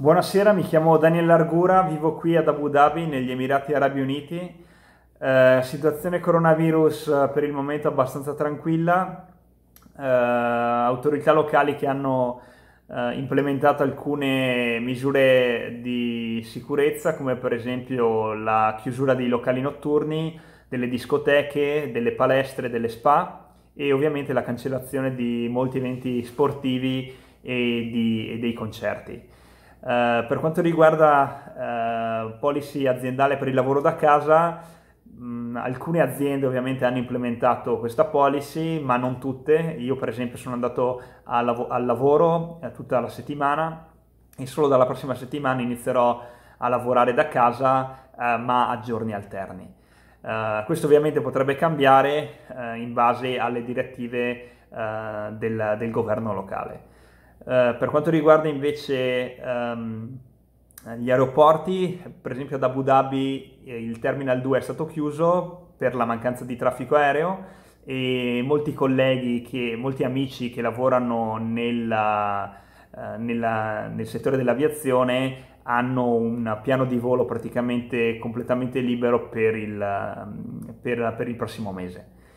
Buonasera, mi chiamo Daniel Largura, vivo qui ad Abu Dhabi, negli Emirati Arabi Uniti. Eh, situazione coronavirus eh, per il momento abbastanza tranquilla, eh, autorità locali che hanno eh, implementato alcune misure di sicurezza, come per esempio la chiusura dei locali notturni, delle discoteche, delle palestre, delle spa e ovviamente la cancellazione di molti eventi sportivi e, di, e dei concerti. Eh, per quanto riguarda eh, policy aziendale per il lavoro da casa, mh, mm, alcune aziende ovviamente hanno implementato questa policy, ma non tutte. Io per esempio sono andato lav- al lavoro eh, tutta la settimana e solo dalla prossima settimana inizierò a lavorare da casa, eh, ma a giorni alterni. Eh, questo ovviamente potrebbe cambiare in base alle direttive del, del governo locale. Eh, per quanto riguarda invece ehm, gli aeroporti, per esempio ad Abu Dhabi eh, il Terminal 2 è stato chiuso per la mancanza di traffico aereo e molti colleghi, che, molti amici che lavorano nella, eh, nella, nel settore dell'aviazione hanno un piano di volo praticamente completamente libero per il, ehm, per, per il prossimo mese.